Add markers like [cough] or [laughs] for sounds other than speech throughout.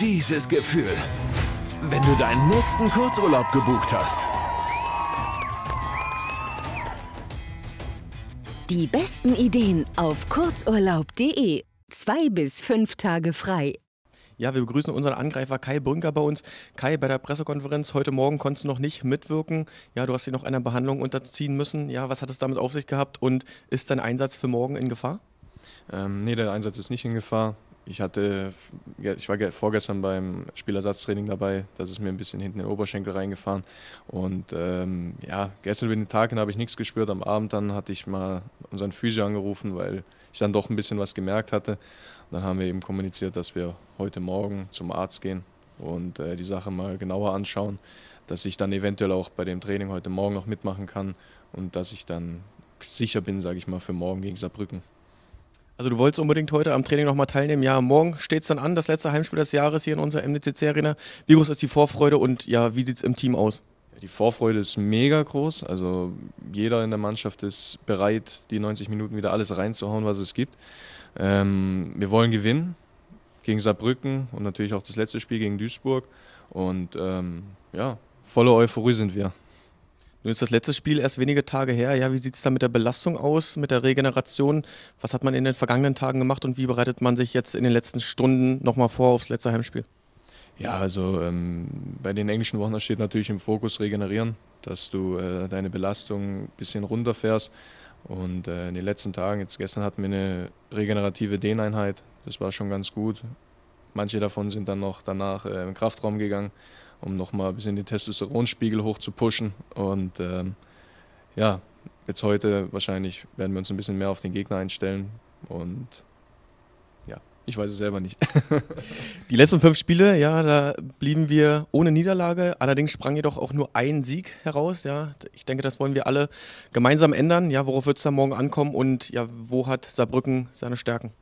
dieses Gefühl, wenn du deinen nächsten Kurzurlaub gebucht hast. Die besten Ideen auf kurzurlaub.de. Zwei bis fünf Tage frei. Ja, wir begrüßen unseren Angreifer Kai Brünker bei uns. Kai, bei der Pressekonferenz heute Morgen konntest du noch nicht mitwirken. Ja, du hast dich noch einer Behandlung unterziehen müssen. Ja, was hat es damit auf sich gehabt und ist dein Einsatz für morgen in Gefahr? Ähm, nee, der Einsatz ist nicht in Gefahr ich hatte, ich war vorgestern beim Spielersatztraining dabei, das ist mir ein bisschen hinten in den Oberschenkel reingefahren. Und ähm, ja, gestern über den Tag habe ich nichts gespürt. Am Abend dann hatte ich mal unseren Physio angerufen, weil ich dann doch ein bisschen was gemerkt hatte. Und dann haben wir eben kommuniziert, dass wir heute Morgen zum Arzt gehen und äh, die Sache mal genauer anschauen, dass ich dann eventuell auch bei dem Training heute Morgen noch mitmachen kann und dass ich dann sicher bin, sage ich mal, für morgen gegen Saarbrücken. Also du wolltest unbedingt heute am Training nochmal teilnehmen. Ja, morgen steht es dann an, das letzte Heimspiel des Jahres hier in unserer MDCC Arena. Wie groß ist die Vorfreude und ja, wie sieht es im Team aus? Die Vorfreude ist mega groß. Also jeder in der Mannschaft ist bereit, die 90 Minuten wieder alles reinzuhauen, was es gibt. Ähm, wir wollen gewinnen gegen Saarbrücken und natürlich auch das letzte Spiel gegen Duisburg. Und ähm, ja, voller Euphorie sind wir. Nun ist das letzte Spiel erst wenige Tage her. Ja, wie sieht es da mit der Belastung aus, mit der Regeneration? Was hat man in den vergangenen Tagen gemacht und wie bereitet man sich jetzt in den letzten Stunden nochmal vor aufs letzte Heimspiel? Ja, also ähm, bei den englischen Wochen steht natürlich im Fokus Regenerieren, dass du äh, deine Belastung ein bisschen runterfährst. Und äh, in den letzten Tagen, jetzt gestern hatten wir eine regenerative Dehneinheit, das war schon ganz gut. Manche davon sind dann noch danach äh, im Kraftraum gegangen um nochmal ein bisschen den Testosteronspiegel hoch zu pushen. Und ähm, ja, jetzt heute wahrscheinlich werden wir uns ein bisschen mehr auf den Gegner einstellen. Und ja, ich weiß es selber nicht. [laughs] Die letzten fünf Spiele, ja, da blieben wir ohne Niederlage. Allerdings sprang jedoch auch nur ein Sieg heraus. Ja, ich denke, das wollen wir alle gemeinsam ändern. Ja, worauf wird es da morgen ankommen und ja, wo hat Saarbrücken seine Stärken?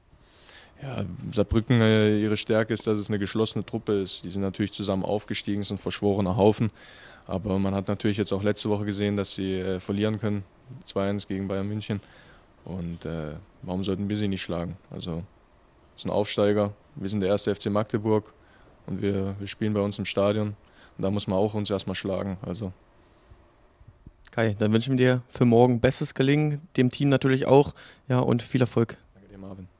Ja, Saarbrücken, äh, ihre Stärke ist, dass es eine geschlossene Truppe ist. Die sind natürlich zusammen aufgestiegen, sind verschworener Haufen. Aber man hat natürlich jetzt auch letzte Woche gesehen, dass sie äh, verlieren können. 2-1 gegen Bayern München. Und äh, warum sollten wir sie nicht schlagen? Also, es ist ein Aufsteiger. Wir sind der erste FC Magdeburg und wir, wir spielen bei uns im Stadion. Und da muss man auch uns erstmal schlagen. Also. Kai, dann wünschen wir dir für morgen bestes Gelingen, dem Team natürlich auch. Ja, und viel Erfolg. Danke dir, Marvin.